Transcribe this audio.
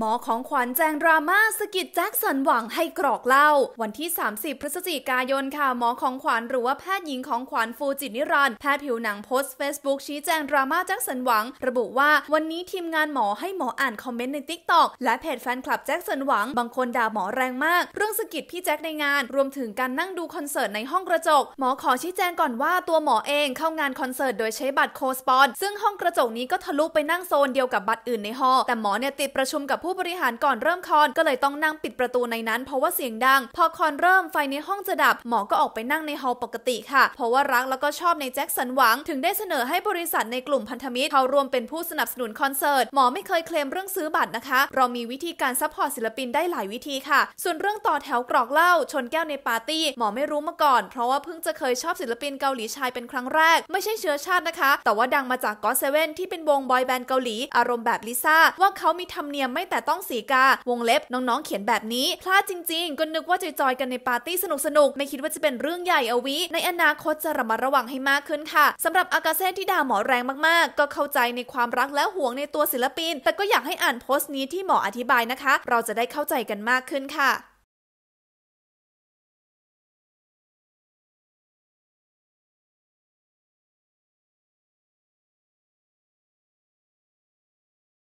หมอของขวัญแจงดราม่าสกิดแจ็คสันหวังให้กรอกเล่า วันที่ 30 พฤศจิกายนค่ะหมอของขวัญหรือว่าแพทย์หญิงของขวัญฟูจินิรันแพทย์ผิวหนังโพสต์ Facebook ชี้แจงดราม่าแจ็คสันหวัง ระบุว่า วันนี้ทีมงานหมอให้หมออ่านคอมเมนต์ในทิกตอกและเพจแฟนคลับแจ็คสันหวังบางคนด่าหมอแรงมาก เรื่องสกิดพี่แจ็คในงาน รวมถึงการนั่งดูคอนเสิร์ตในห้องกระจก หมอขอชี้แจงก่อนว่า ตัวหมอเองเข้างานคอนเสิร์ตโดยใช้บัตรโคสปอนซึ่งห้องกระจกนี้ก็ทะลุไปนั่งโซนเดียวกับบัตรอื่นในหอแต่หมอเนี่ยติดประชุมกับผู้ผู้บริหารก่อนเริ่มคอนก็เลยต้องนั่งปิดประตูในนั้น เพราะว่าเสียงดัง พอคอนเริ่มไฟในห้องจะดับ หมอก็ออกไปนั่งในฮอลปกติค่ะ เพราะว่ารักแล้วก็ชอบในแจ็คสันหวังถึงได้เสนอให้บริษัทในกลุ่มพันธมิตรเข้าร่วมเป็นผู้สนับสนุนคอนเสิร์ตหมอไม่เคยเคลมเรื่องซื้อบัตรนะคะ เรามีวิธีการซัพพอร์ตศิลปินได้หลายวิธีค่ะ ส่วนเรื่องต่อแถวกรอกเหล้าชนแก้วในปาร์ตี้หมอไม่รู้มาก่อน เพราะว่าเพิ่งจะเคยชอบศิลปินเกาหลีชายเป็นครั้งแรกไม่ใช่เชื้อชาตินะคะ แต่ว่าดังมาจากก็เซเว่นที่เป็นวงบอยแบนด์เกาหลี อารมณ์แบบลิซ่าว่าเขามีธรรมเนียมไม่แต่ต้องสีกา วงเล็บน้องๆเขียนแบบนี้ พลาดจริงๆ ก็นึกว่าจอย ๆ กันในปาร์ตี้สนุก ๆ ไม่คิดว่าจะเป็นเรื่องใหญ่เอาวิ ในอนาคตจะระมัดระวังให้มากขึ้นค่ะ สำหรับอากาเซ่ที่ด่าหมอแรงมากๆ ก็เข้าใจในความรักและห่วงในตัวศิลปินแต่ก็อยากให้อ่านโพสต์นี้ที่หมออธิบายนะคะ เราจะได้เข้าใจกันมากขึ้นค่ะ